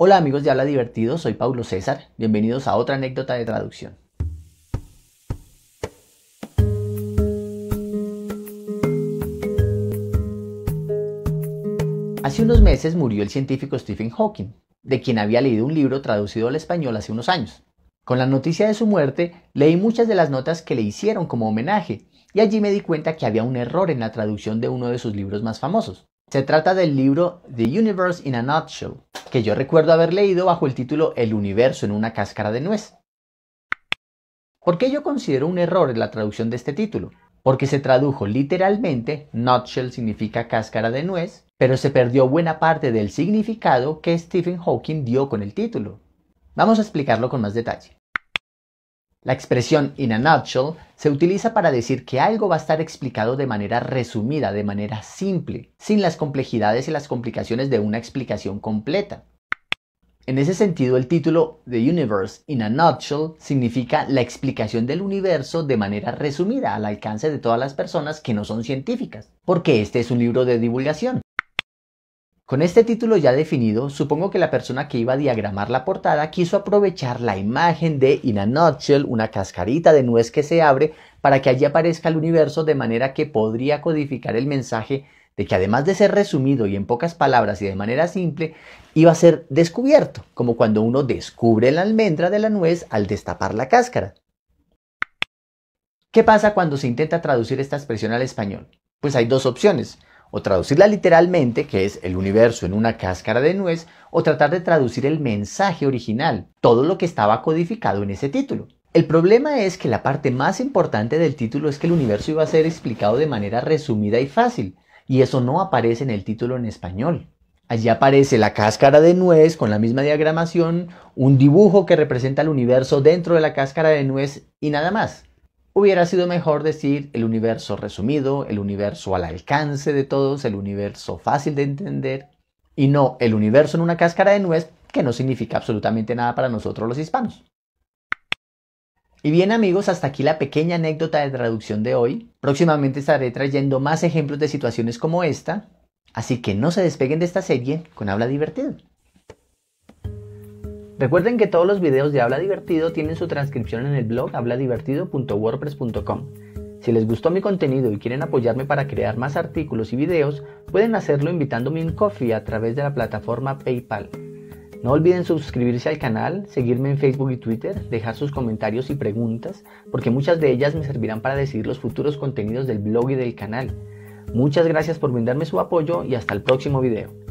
Hola amigos de Habla Divertido, soy Paulo César. Bienvenidos a otra anécdota de traducción. Hace unos meses murió el científico Stephen Hawking, de quien había leído un libro traducido al español hace unos años. Con la noticia de su muerte, leí muchas de las notas que le hicieron como homenaje, y allí me di cuenta que había un error en la traducción de uno de sus libros más famosos. Se trata del libro The Universe in a Nutshell, que yo recuerdo haber leído bajo el título El universo en una cáscara de nuez. ¿Por qué yo considero un error en la traducción de este título? Porque se tradujo literalmente, nutshell significa cáscara de nuez, pero se perdió buena parte del significado que Stephen Hawking dio con el título. Vamos a explicarlo con más detalle. La expresión in a nutshell se utiliza para decir que algo va a estar explicado de manera resumida, de manera simple, sin las complejidades y las complicaciones de una explicación completa. En ese sentido, el título The Universe in a Nutshell significa la explicación del universo de manera resumida al alcance de todas las personas que no son científicas, porque este es un libro de divulgación. Con este título ya definido, supongo que la persona que iba a diagramar la portada quiso aprovechar la imagen de In a Nutshell, una cascarita de nuez que se abre, para que allí aparezca el universo de manera que podría codificar el mensaje de que además de ser resumido y en pocas palabras y de manera simple, iba a ser descubierto, como cuando uno descubre la almendra de la nuez al destapar la cáscara. ¿Qué pasa cuando se intenta traducir esta expresión al español? Pues hay dos opciones o traducirla literalmente, que es el universo en una cáscara de nuez, o tratar de traducir el mensaje original, todo lo que estaba codificado en ese título. El problema es que la parte más importante del título es que el universo iba a ser explicado de manera resumida y fácil, y eso no aparece en el título en español. Allí aparece la cáscara de nuez con la misma diagramación, un dibujo que representa el universo dentro de la cáscara de nuez y nada más. Hubiera sido mejor decir el universo resumido, el universo al alcance de todos, el universo fácil de entender, y no el universo en una cáscara de nuez que no significa absolutamente nada para nosotros los hispanos. Y bien amigos, hasta aquí la pequeña anécdota de traducción de hoy. Próximamente estaré trayendo más ejemplos de situaciones como esta, así que no se despeguen de esta serie con habla divertida. Recuerden que todos los videos de Habla Divertido tienen su transcripción en el blog habladivertido.wordpress.com. Si les gustó mi contenido y quieren apoyarme para crear más artículos y videos, pueden hacerlo invitándome un coffee a través de la plataforma PayPal. No olviden suscribirse al canal, seguirme en Facebook y Twitter, dejar sus comentarios y preguntas, porque muchas de ellas me servirán para decidir los futuros contenidos del blog y del canal. Muchas gracias por brindarme su apoyo y hasta el próximo video.